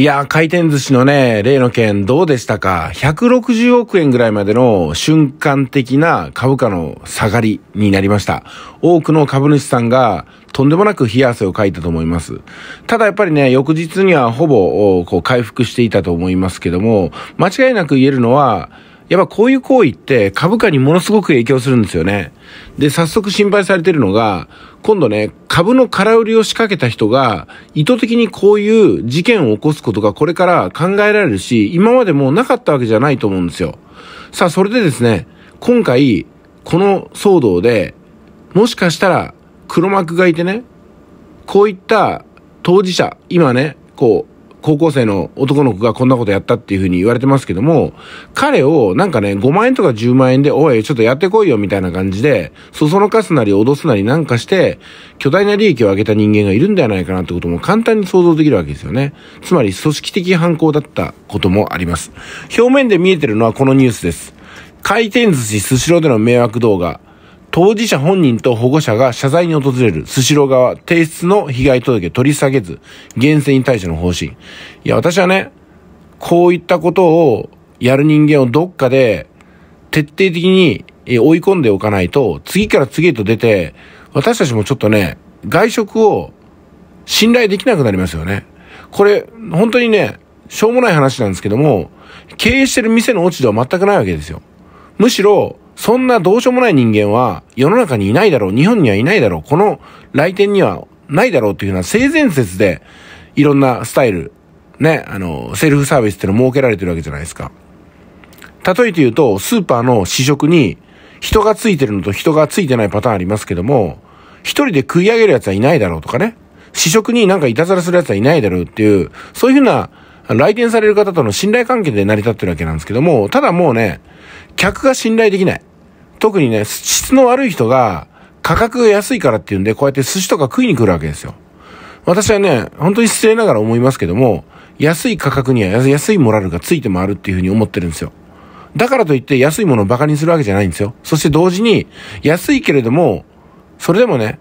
いやー、回転寿司のね、例の件どうでしたか ?160 億円ぐらいまでの瞬間的な株価の下がりになりました。多くの株主さんがとんでもなく冷や汗をかいたと思います。ただやっぱりね、翌日にはほぼこう回復していたと思いますけども、間違いなく言えるのは、やっぱこういう行為って株価にものすごく影響するんですよね。で、早速心配されてるのが、今度ね、株の空売りを仕掛けた人が、意図的にこういう事件を起こすことがこれから考えられるし、今までもうなかったわけじゃないと思うんですよ。さあ、それでですね、今回、この騒動で、もしかしたら黒幕がいてね、こういった当事者、今ね、こう、高校生の男の子がこんなことやったっていうふうに言われてますけども、彼をなんかね、5万円とか10万円で、おい、ちょっとやってこいよみたいな感じで、そそのかすなり脅すなりなんかして、巨大な利益を上げた人間がいるんではないかなってことも簡単に想像できるわけですよね。つまり組織的犯行だったこともあります。表面で見えてるのはこのニュースです。回転寿司スシローでの迷惑動画。当事者本人と保護者が謝罪に訪れるスシロー側提出の被害届取り下げず、厳正に対処の方針。いや、私はね、こういったことをやる人間をどっかで徹底的に追い込んでおかないと、次から次へと出て、私たちもちょっとね、外食を信頼できなくなりますよね。これ、本当にね、しょうもない話なんですけども、経営してる店の落ち度は全くないわけですよ。むしろ、そんなどうしようもない人間は世の中にいないだろう、日本にはいないだろう、この来店にはないだろうっていうのは性善説でいろんなスタイル、ね、あの、セルフサービスってのを設けられてるわけじゃないですか。例えて言うと、スーパーの試食に人がついてるのと人がついてないパターンありますけども、一人で食い上げる奴はいないだろうとかね、試食になんかいたずらする奴はいないだろうっていう、そういうふうな来店される方との信頼関係で成り立ってるわけなんですけども、ただもうね、客が信頼できない。特にね、質の悪い人が価格が安いからっていうんで、こうやって寿司とか食いに来るわけですよ。私はね、本当に失礼ながら思いますけども、安い価格には安いモラルがついて回るっていうふうに思ってるんですよ。だからといって安いものを馬鹿にするわけじゃないんですよ。そして同時に、安いけれども、それでもね、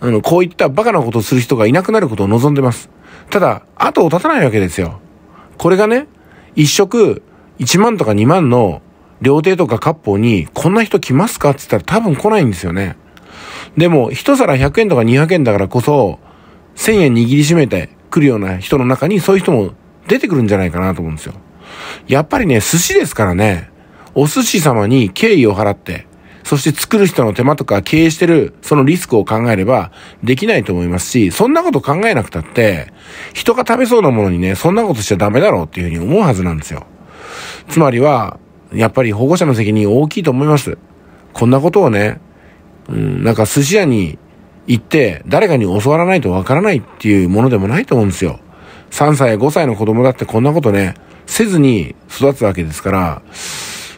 あの、こういった馬鹿なことをする人がいなくなることを望んでます。ただ、後を絶たないわけですよ。これがね、一食1万とか2万の料亭とか割烹に、こんな人来ますかって言ったら多分来ないんですよね。でも、一皿100円とか200円だからこそ、1000円握りしめて来るような人の中に、そういう人も出てくるんじゃないかなと思うんですよ。やっぱりね、寿司ですからね、お寿司様に敬意を払って、そして作る人の手間とか経営してる、そのリスクを考えればできないと思いますし、そんなこと考えなくたって、人が食べそうなものにね、そんなことしちゃダメだろうっていうふうに思うはずなんですよ。つまりは、やっぱり保護者の責任大きいと思います。こんなことをね、うん、なんか寿司屋に行って誰かに教わらないとわからないっていうものでもないと思うんですよ。3歳や5歳の子供だってこんなことね、せずに育つわけですから、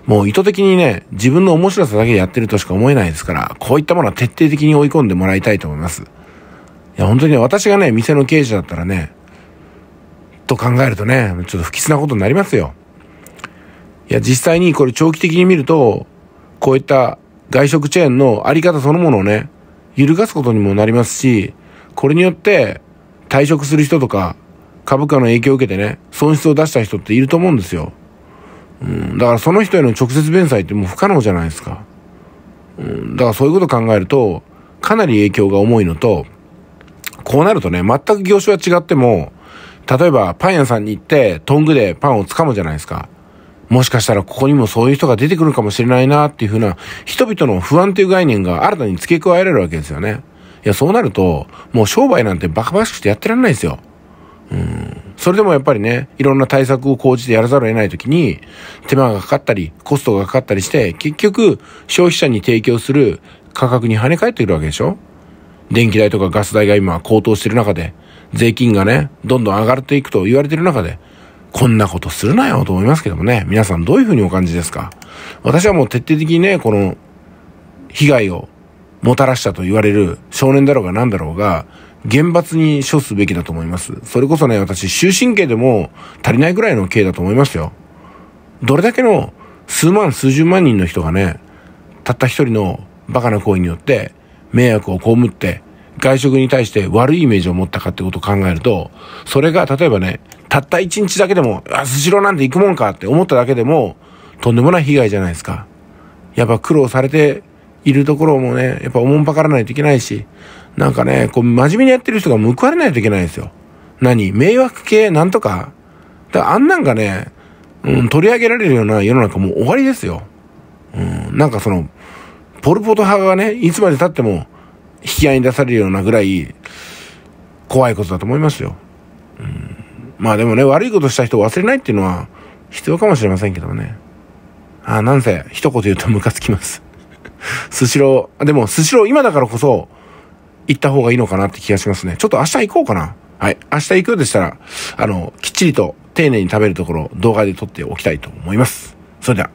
もう意図的にね、自分の面白さだけでやってるとしか思えないですから、こういったものは徹底的に追い込んでもらいたいと思います。いや、本当にね、私がね、店の経営者だったらね、と考えるとね、ちょっと不吉なことになりますよ。いや、実際にこれ長期的に見ると、こういった外食チェーンのあり方そのものをね、揺るがすことにもなりますし、これによって退職する人とか、株価の影響を受けてね、損失を出した人っていると思うんですよ。うん、だからその人への直接弁済ってもう不可能じゃないですか。うん、だからそういうこと考えると、かなり影響が重いのと、こうなるとね、全く業種は違っても、例えばパン屋さんに行って、トングでパンを掴むじゃないですか。もしかしたらここにもそういう人が出てくるかもしれないなっていうふうな、人々の不安という概念が新たに付け加えられるわけですよね。いや、そうなると、もう商売なんてバカバカしくてやってらんないですよ。うん。それでもやっぱりね、いろんな対策を講じてやらざるを得ないときに、手間がかかったり、コストがかかったりして、結局、消費者に提供する価格に跳ね返ってくるわけでしょ電気代とかガス代が今高騰してる中で、税金がね、どんどん上がっていくと言われてる中で、こんなことするなよと思いますけどもね、皆さんどういうふうにお感じですか私はもう徹底的にね、この、被害をもたらしたと言われる少年だろうが何だろうが、厳罰に処すべきだと思います。それこそね、私、終身刑でも足りないぐらいの刑だと思いますよ。どれだけの数万、数十万人の人がね、たった一人のバカな行為によって迷惑を被って、外食に対して悪いイメージを持ったかってことを考えると、それが例えばね、たった一日だけでも、あ、スシローなんて行くもんかって思っただけでも、とんでもない被害じゃないですか。やっぱ苦労されているところもね、やっぱおもんぱからないといけないし、なんかね、こう、真面目にやってる人が報われないといけないんですよ。何迷惑系なんとかだからあんなんがね、うん、取り上げられるような世の中もう終わりですよ。うん、なんかその、ポルポト派がね、いつまで経っても引き合いに出されるようなぐらい怖いことだと思いますよ。まあでもね、悪いことした人を忘れないっていうのは必要かもしれませんけどもね。ああ、なんせ、一言言うとムカつきます。スシロー、でもスシロー今だからこそ、行った方がいいのかなって気がしますね。ちょっと明日行こうかな。はい。明日行くようでしたら、あの、きっちりと丁寧に食べるところ動画で撮っておきたいと思います。それでは。